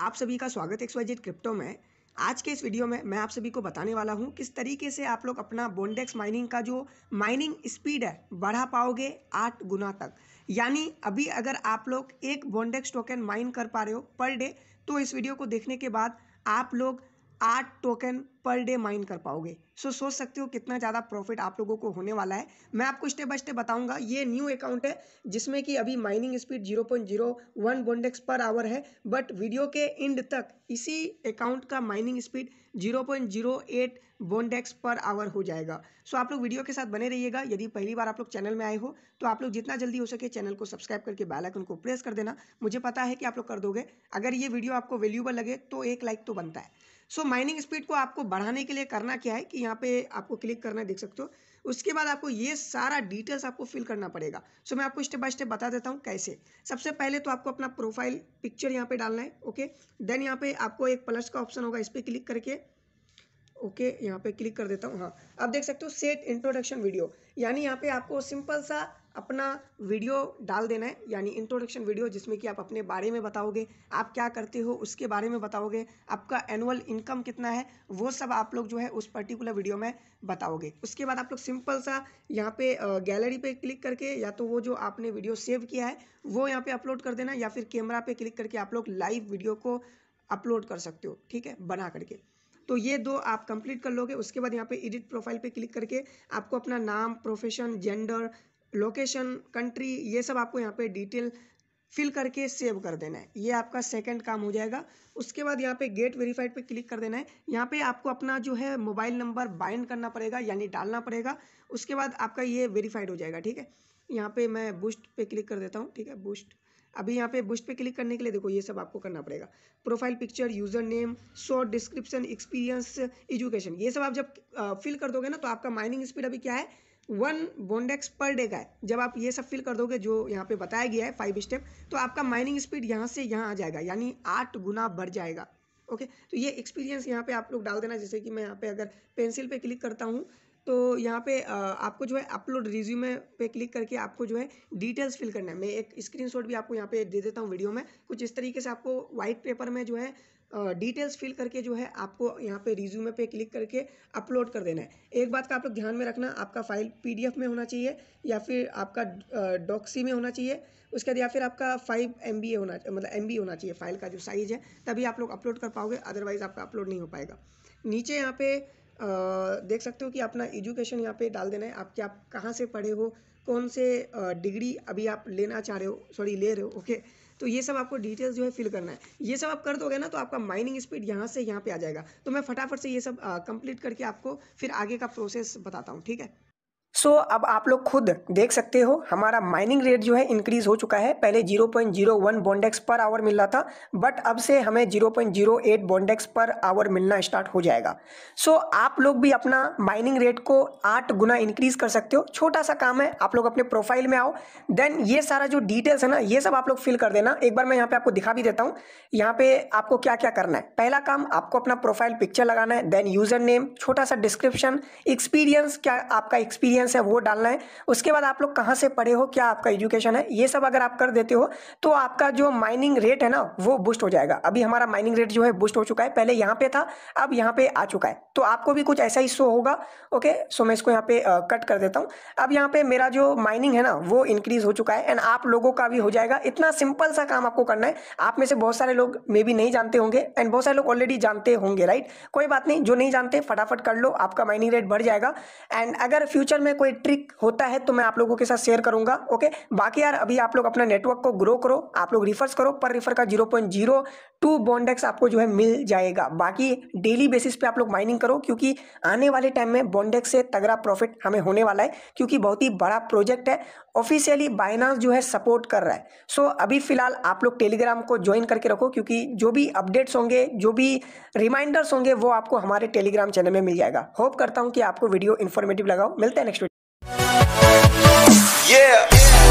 आप सभी का स्वागत है एक्सवाइजेड क्रिप्टो में आज के इस वीडियो में मैं आप सभी को बताने वाला हूं किस तरीके से आप लोग अपना बोनडेक्स माइनिंग का जो माइनिंग स्पीड है बढ़ा पाओगे आठ गुना तक यानी अभी अगर आप लोग एक बोनडेक्स टोकन माइन कर पा रहे हो पर डे तो इस वीडियो को देखने के बाद आप लोग आठ टोकन पर डे माइन कर पाओगे सो सोच सकते हो कितना ज़्यादा प्रॉफिट आप लोगों को होने वाला है मैं आपको स्टेप बाय स्टेप बताऊंगा ये न्यू अकाउंट है जिसमें कि अभी mining speed zero point zero one Bondex per hour है बट वीडियो के एंड तक इसी अकाउंट का mining speed zero point zero eight Bondex per hour हो जाएगा सो आप लोग वीडियो के साथ बने रहिएगा यदि पहली बार आप लोग चैनल में आए हो तो आप लोग जितना जल्दी हो सके चैनल को सब्सक्राइब करके बेल आइकन को प्रेस कर देना मुझे पता है कि आप लोग कर दोगे अगर ये वीडियो आपको वैल्यूबल लगे तो एक लाइक तो बनता है सो माइनिंग स्पीड को आपको बढ़ाने के लिए करना क्या है कि यहाँ पे आपको क्लिक करना है देख सकते हो उसके बाद आपको ये सारा डिटेल्स आपको फिल करना पड़ेगा सो so, मैं आपको स्टेप बाय स्टेप बता देता हूँ कैसे सबसे पहले तो आपको अपना प्रोफाइल पिक्चर यहाँ पे डालना है ओके देन यहाँ पे आपको एक प्लस का ऑप्शन होगा इस पर क्लिक करके ओके okay, यहाँ पे क्लिक कर देता हूँ हाँ अब देख सकते हो सेट इंट्रोडक्शन वीडियो यानी यहाँ पे आपको सिंपल सा अपना वीडियो डाल देना है यानी इंट्रोडक्शन वीडियो जिसमें कि आप अपने बारे में बताओगे आप क्या करते हो उसके बारे में बताओगे आपका एनुअल इनकम कितना है वो सब आप लोग जो है उस पर्टिकुलर वीडियो में बताओगे उसके बाद आप लोग सिंपल सा यहाँ पे गैलरी पे क्लिक करके या तो वो जो आपने वीडियो सेव किया है वो यहाँ पे अपलोड कर देना या फिर कैमरा पे क्लिक करके आप लोग लाइव वीडियो को अपलोड कर सकते हो ठीक है बना करके तो ये दो आप कंप्लीट कर लोगे उसके बाद यहाँ पे एडिट प्रोफाइल पे क्लिक करके आपको अपना नाम प्रोफेशन जेंडर लोकेशन कंट्री ये सब आपको यहाँ पे डिटेल फिल करके सेव कर देना है ये आपका सेकंड काम हो जाएगा उसके बाद यहाँ पे गेट वेरीफाइड पे क्लिक कर देना है यहाँ पे आपको अपना जो है मोबाइल नंबर बाइंड करना पड़ेगा यानी डालना पड़ेगा उसके बाद आपका ये वेरीफाइड हो जाएगा ठीक है यहाँ पे मैं बूस्ट पे क्लिक कर देता हूँ ठीक है बूस्ट अभी यहाँ पे बुस्ट पे क्लिक करने के लिए देखो ये सब आपको करना पड़ेगा profile picture user name short description experience education ये सब आप जब फिल कर दोगे ना तो आपका माइनिंग स्पीड अभी क्या है वन बोन्डेक्स पर डे का है जब आप ये सब फिल कर दोगे जो यहाँ पे बताया गया है फाइव स्टेप तो आपका माइनिंग स्पीड यहाँ से यहाँ आ जाएगा यानी आठ गुना बढ़ जाएगा ओके तो ये एक्सपीरियंस यहाँ पे आप लोग डाल देना जैसे कि मैं यहाँ पे अगर पेंसिल पे क्लिक करता हूँ तो यहाँ पे आपको जो है अपलोड रिज्यूमे पे क्लिक करके आपको जो है डिटेल्स फिल करना है मैं एक स्क्रीनशॉट भी आपको यहाँ पे दे देता हूँ वीडियो में कुछ इस तरीके से आपको वाइट पेपर में जो है डिटेल्स फिल करके जो है आपको यहाँ पे रिज्यूमे पे क्लिक करके अपलोड कर देना है एक बात का आप लोग ध्यान में रखना आपका फाइल पीडीएफ में होना चाहिए या फिर आपका डॉक्सी में होना चाहिए उसके बाद या फिर आपका फाइव एम होना मतलब एम होना चाहिए फाइल का जो साइज़ है तभी आप लोग अपलोड कर पाओगे अदरवाइज़ आपका अपलोड नहीं हो पाएगा नीचे यहाँ पे आ, देख सकते हो कि अपना एजुकेशन यहाँ पे डाल देना है आप क्या आप कहाँ से पढ़े हो कौन से डिग्री अभी आप लेना चाह रहे हो सॉरी ले रहे हो ओके okay? तो ये सब आपको डिटेल्स जो है फिल करना है ये सब आप कर दोगे ना तो आपका माइनिंग स्पीड यहाँ से यहाँ पे आ जाएगा तो मैं फटाफट से ये सब कंप्लीट करके आपको फिर आगे का प्रोसेस बताता हूँ ठीक है सो so, अब आप लोग खुद देख सकते हो हमारा माइनिंग रेट जो है इंक्रीज़ हो चुका है पहले 0.01 बॉन्डेक्स पर आवर मिल रहा था बट अब से हमें 0.08 बॉन्डेक्स पर आवर मिलना स्टार्ट हो जाएगा सो so, आप लोग भी अपना माइनिंग रेट को आठ गुना इंक्रीज़ कर सकते हो छोटा सा काम है आप लोग अपने प्रोफाइल में आओ देन ये सारा जो डिटेल्स है ना ये सब आप लोग फिल कर देना एक बार मैं यहाँ पर आपको दिखा भी देता हूँ यहाँ पर आपको क्या क्या करना है पहला काम आपको अपना प्रोफाइल पिक्चर लगाना है देन यूज़र नेम छोटा सा डिस्क्रिप्शन एक्सपीरियंस क्या आपका एक्सपीरियंस एक्सपीरियंस है वो डालना है उसके बाद आप लोग कहाँ से पढ़े हो क्या आपका एजुकेशन है ये सब अगर आप कर देते हो तो आपका जो माइनिंग रेट है ना वो बूस्ट हो जाएगा अभी हमारा माइनिंग रेट जो है बूस्ट हो चुका है पहले यहाँ पे था अब यहाँ पे आ चुका है तो आपको भी कुछ ऐसा ही शो होगा ओके सो मैं इसको यहाँ पे कट कर देता हूँ अब यहाँ पे मेरा जो माइनिंग है ना वो इंक्रीज हो चुका है एंड आप लोगों का भी हो जाएगा इतना सिंपल सा काम आपको करना है आप में से बहुत सारे लोग मे भी नहीं जानते होंगे एंड बहुत सारे लोग ऑलरेडी जानते होंगे राइट कोई बात नहीं जो नहीं जानते फटाफट कर लो आपका माइनिंग रेट बढ़ जाएगा एंड अगर फ्यूचर में में कोई ट्रिक होता है तो मैं आप लोगों के साथ शेयर करूंगा ओके बाकी यार अभी आप लोग अपना नेटवर्क को ग्रो करो आप लोग रिफर्स करो पर रिफर का जीरो पॉइंट जीरो टू बॉन्डेक्स आपको जो है मिल जाएगा बाकी डेली बेसिस पे आप लोग माइनिंग करो क्योंकि आने वाले टाइम में बॉन्डेक्स से तगड़ा प्रॉफिट हमें होने वाला है क्योंकि बहुत ही बड़ा प्रोजेक्ट है ऑफिशियली बाइनांस जो है सपोर्ट कर रहा है सो so, अभी फिलहाल आप लोग टेलीग्राम को ज्वाइन करके रखो क्योंकि जो भी अपडेट्स होंगे जो भी रिमाइंडर्स होंगे वो आपको हमारे टेलीग्राम चैनल में मिल जाएगा होप करता हूँ कि आपको वीडियो इन्फॉर्मेटिव लगाओ मिलते हैं नेक्स्ट yeah.